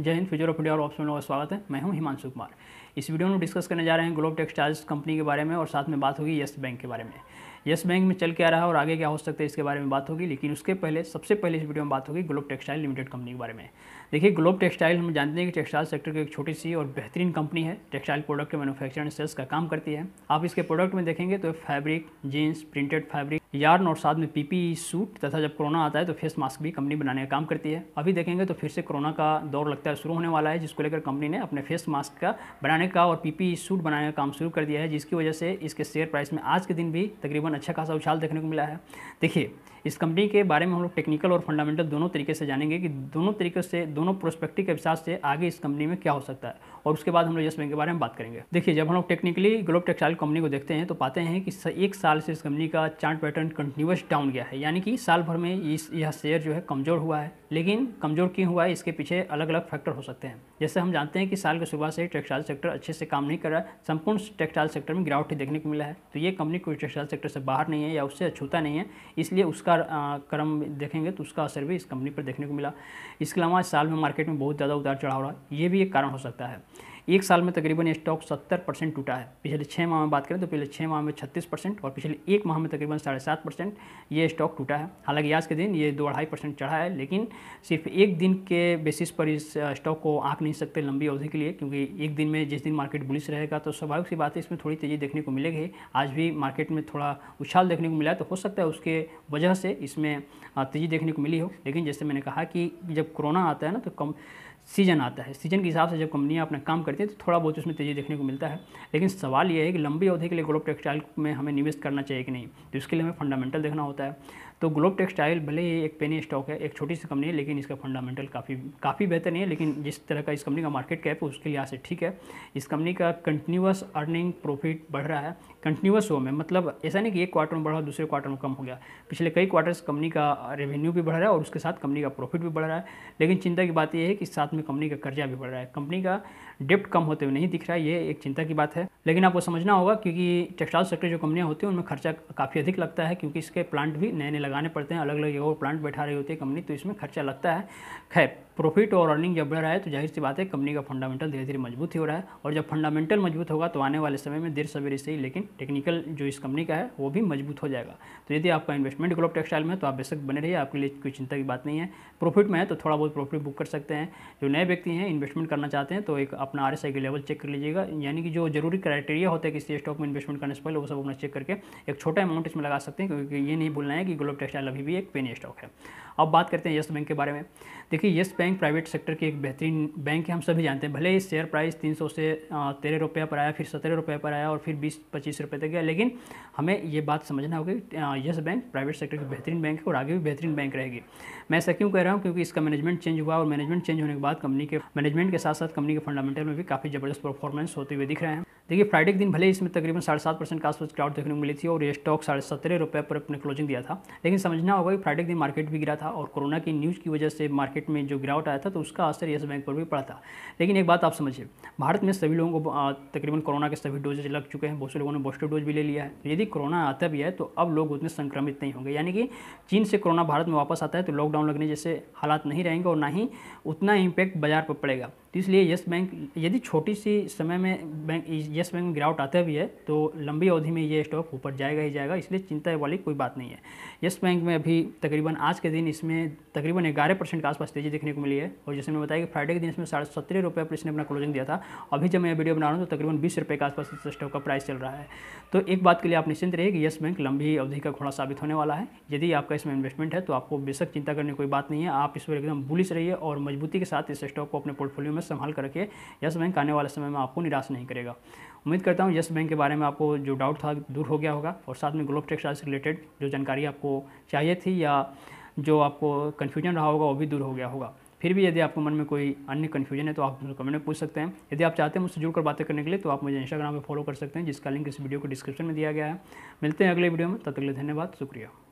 जय हिंद future of India और ऑप्शन लोगों का स्वागत है मैं हूं हिमांशु कुमार इस वीडियो में डिस्कस करने जा रहे हैं ग्लोब टेक्सटाइल्स कंपनी के बारे में और साथ में बात होगी येस बैंक के बारे में येस बैंक में चल क्या रहा है और आगे क्या हो सकता है इसके बारे में बात होगी लेकिन उसके पहले सबसे पहले इस वीडियो में बात होगी ग्लोब टेक्सटाइल लिमिटेड कंपनी के बारे में देखिए ग्लोब टेक्सटाइल हम जानते हैं कि टेक्सटाइल सेक्टर की एक छोटी सी और बेहतरीन कंपनी है टेक्सटाइल प्रोडक्ट के मैनुफैक्चर एंड सेल्स का काम करती है आप इसके प्रोडक्ट में देखेंगे तो fabric jeans printed fabric yarn और साथ में पीपी सूट तथा जब कोरोना आता है तो फेस मास्क भी कंपनी बनाने का काम करती है अभी देखेंगे तो फिर से कोरोना का दौर लगता है शुरू होने वाला है जिसको लेकर कंपनी ने अपने फेस मास्क का बनाने का और पीपी सूट बनाने का काम शुरू कर दिया है जिसकी वजह से इसके शेयर प्राइस में आज के दिन भी तकरीबन अच्छा खासा उछाल देखने को मिला है देखिए इस कंपनी के बारे में हम लोग टेक्निकल और फंडामेंटल दोनों तरीके से जानेंगे कि दोनों तरीके से दोनों प्रोस्पेक्टिव के हिसाब से आगे इस कंपनी में क्या हो सकता है और उसके बाद हम लोग यस बैंक के बारे में बात करेंगे देखिए जब हम लोग टेक्निकली ग्लोब टेक्सटाइल कंपनी को देखते हैं तो पाते हैं कि एक साल से इस कंपनी का चार्ट पैटर्न कंटिन्यूस डाउन गया है यानी कि साल भर में इस यह शेयर जो है कमज़ोर हुआ है लेकिन कमज़ोर क्यों हुआ है इसके पीछे अलग अलग फैक्टर हो सकते हैं जैसे हम जानते हैं कि साल के शुरुआत से ही टेक्सटाइल सेक्टर अच्छे से काम नहीं कर रहा है संपूर्ण टेक्सटाइल सेक्टर में गिरावट देखने को मिला है तो ये कंपनी कोई टेक्सटाइल सेक्टर से बाहर नहीं है या उससे अछूता नहीं है इसलिए उसका क्रम देखेंगे तो उसका असर भी इस कंपनी पर देखने को मिला इसके अलावा इस साल में मार्केट में बहुत ज़्यादा उतार चढ़ाव रहा ये भी एक कारण हो सकता है एक साल में तकरीबन ये स्टॉक सत्तर परसेंट टूटा है पिछले छः माह में बात करें तो पिछले छः माह में छत्तीस परसेंट और पिछले एक माह में तकरीबन साढ़े सात परसेंट ये स्टॉक टूटा है हालांकि आज के दिन ये दो अढ़ाई परसेंट चढ़ा है लेकिन सिर्फ एक दिन के बेसिस पर इस स्टॉक को आँख नहीं सकते लंबी अवधि के लिए क्योंकि एक दिन में जिस दिन मार्केट बुलिस रहेगा तो स्वाभाविक सी बात है इसमें थोड़ी तेज़ी देखने को मिलेगी आज भी मार्केट में थोड़ा उछाल देखने को मिला तो हो सकता है उसके वजह से इसमें तेज़ी देखने को मिली हो लेकिन जैसे मैंने कहा कि जब कोरोना आता है ना तो कम सीजन आता है सीजन के हिसाब से जब कंपनियां अपना काम करती हैं तो थोड़ा बहुत उसमें तेज़ी देखने को मिलता है लेकिन सवाल यह है कि लंबी अवधि के लिए ग्लोब टेक्सटाइल में हमें निवेश करना चाहिए कि नहीं तो इसके लिए हमें फंडामेंटल देखना होता है तो ग्लोब टेक्सटाइल भले ही एक पेनी स्टॉक है एक छोटी सी कंपनी है लेकिन इसका फंडामेंटल काफ़ी काफ़ी बेहतर नहीं है लेकिन जिस तरह का इस कंपनी का मार्केट कैप है उसके लिहाज से ठीक है इस कंपनी का कंटिन्यूस अर्निंग प्रॉफिट बढ़ रहा है कंटिन्यूस हो में मतलब ऐसा नहीं कि एक क्वार्टर में बढ़ा दूसरे क्वार्टर में कम हो गया पिछले कई क्वार्टर्स कंपनी का रेवेन्यू भी बढ़ रहा है और उसके साथ कंपनी का प्रॉफिट भी बढ़ रहा है लेकिन चिंता की बात यह है कि साथ में कंपनी का कर्जा भी बढ़ रहा है कंपनी का डेप्ट कम होते हुए नहीं दिख रहा है ये एक चिंता की बात है लेकिन आपको समझना होगा क्योंकि टेक्सटाइल सेक्टर जो कंपनियाँ होती हैं उनमें खर्चा काफ़ी अधिक लगता है क्योंकि इसके प्लांट भी नए नए लगाने पड़ते हैं अलग अलग जगह प्लांट बैठा रही होती है कंपनी तो इसमें खर्चा लगता है खैर प्रॉफिट और अर्निंग जब बढ़ रहा है तो जाहिर सी बात है कंपनी का फंडामेंटल धीरे धीरे मजबूत ही हो रहा है और जब फंडामेंटल मजबूत होगा तो आने वाले समय में देर सवेरे से ही लेकिन टेक्निकल जो इस कंपनी का है वो भी मजबूत हो जाएगा तो यदि आपका इन्वेस्टमेंट ग्लोब टेक्सटाइल में तो आप बेशक बने रहिए आपके लिए कोई चिंता की बात नहीं है प्रॉफिट में है तो थोड़ा बहुत प्रॉफिट बुक कर सकते हैं जो नए व्यक्ति हैं इन्वेस्टमेंट करना चाहते हैं तो एक अपना आर के लेवल चेक कर लीजिएगा यानी कि जो जरूरी क्राइटेरिया होता है किसी स्टॉक में इन्वेस्टमेंट करने से पहले वो सब अपना चेक करके एक छोटा अमाउंट इसमें लगा सकते हैं क्योंकि ये नहीं भूलना है कि ग्लोब टेक्सटाइल अभी भी एक पेनी स्टॉक है अब बात करते हैं येस बैंक के बारे में देखिए येस बैंक प्राइवेट सेक्टर की एक बेहतरीन बैंक है हम सभी जानते हैं भले ही शेयर प्राइस तीन से तेरह रुपये पर आया फिर सत्रह रुपये पर आया और फिर बीस पच्चीस रुपये तक गया लेकिन हमें ये बात समझना होगी येस बैंक प्राइवेट सेक्टर की बेहतरीन बैंक है और आगे भी बेहतरीन बैंक रहेगी मैं ऐसा क्यों कह रहा हूँ क्योंकि इसका मैनेजमेंट चेंज हुआ और मैनेजमेंट चेंज होने के बाद बाद कंपनी के मैनेजमेंट के साथ साथ कंपनी के फंडामेंटल में भी काफ़ी जबरदस्त परफॉर्मेंस होते हुए दिख रहे हैं देखिए फ्राइडे के दिन भले इसमें तकरीबन साढ़े सात परसेंट का क्राउड देखने को मिली थी और ये स्टॉक साढ़े सत्रह रुपये पर अपने क्लोजिंग दिया था लेकिन समझना होगा कि फ्राइडे के दिन मार्केट भी गिरा था और कोरोना की न्यूज़ की वजह से मार्केट में जो गिरावट आया था तो उसका असर येस बैंक पर भी पड़ा था लेकिन एक बात आप समझिए भारत में सभी लोगों को तकरीबन कोरोना के सभी डोजेज लग चुके हैं बहुत से लोगों ने बूस्टर डोज भी ले लिया है तो यदि कोरोना आता भी है तो अब लोग उतने संक्रमित नहीं होंगे यानी कि चीन से कोरोना भारत में वापस आता है तो लॉकडाउन लगने जैसे हालात नहीं रहेंगे और ना ही उतना इम्पैक्ट इम्पैक्ट बाजार पर पड़ेगा तो इसलिए येस बैंक यदि छोटी सी समय में बैंक येस बैंक में गिरावट आता भी है तो लंबी अवधि में ये स्टॉक ऊपर जाएगा ही जाएगा इसलिए चिंता वाली कोई बात नहीं है यस बैंक में अभी तकरीबन आज के दिन इसमें तकरीबन ग्यारह परसेंट के आसपास तेज़ी देखने को मिली है और जैसे मैंने बताया कि फ्राइडे के दिन इसमें साढ़े सत्रह रुपये पर इसने अपना क्लोजिंग दिया था अभी जब मैं वीडियो बना रहा हूँ तो तकरीबन बीस रुपये के आसपास इस स्टॉक का प्राइस चल रहा है तो एक बात के लिए आप निश्चिंत रहिए कि येस बैंक लंबी अवधि का घोड़ा साबित होने वाला है यदि आपका इसमें इन्वेस्टमेंट है तो आपको बेशक चिंता करने कोई बात नहीं है आप इस पर एकदम बुलिस रहिए और मजबूती के साथ इस स्टॉक को अपने पोर्टफोलियो में संभाल कर रखिए यस बैंक आने वाले समय में आपको निराश नहीं करेगा उम्मीद करता हूँ यस बैंक के बारे में आपको जो डाउट था दूर हो गया होगा और साथ में ग्लोब टेक्सटाइल से रिलेटेड जो जानकारी आपको चाहिए थी या जो आपको कन्फ्यूजन रहा होगा वो भी दूर हो गया होगा फिर भी यदि आपको मन में कोई अन्य कन्फ्यूजन है तो आप मुझे कमेंट में पूछ सकते हैं यदि आप चाहते हैं मुझसे जुड़कर बातें करने के लिए तो आप मुझे इंस्टाग्राम पर फॉलो कर सकते हैं जिसका लिंक इस वीडियो को डिस्क्रिप्शन में दिया गया है मिलते हैं अगले वीडियो में तब तक के लिए धन्यवाद शुक्रिया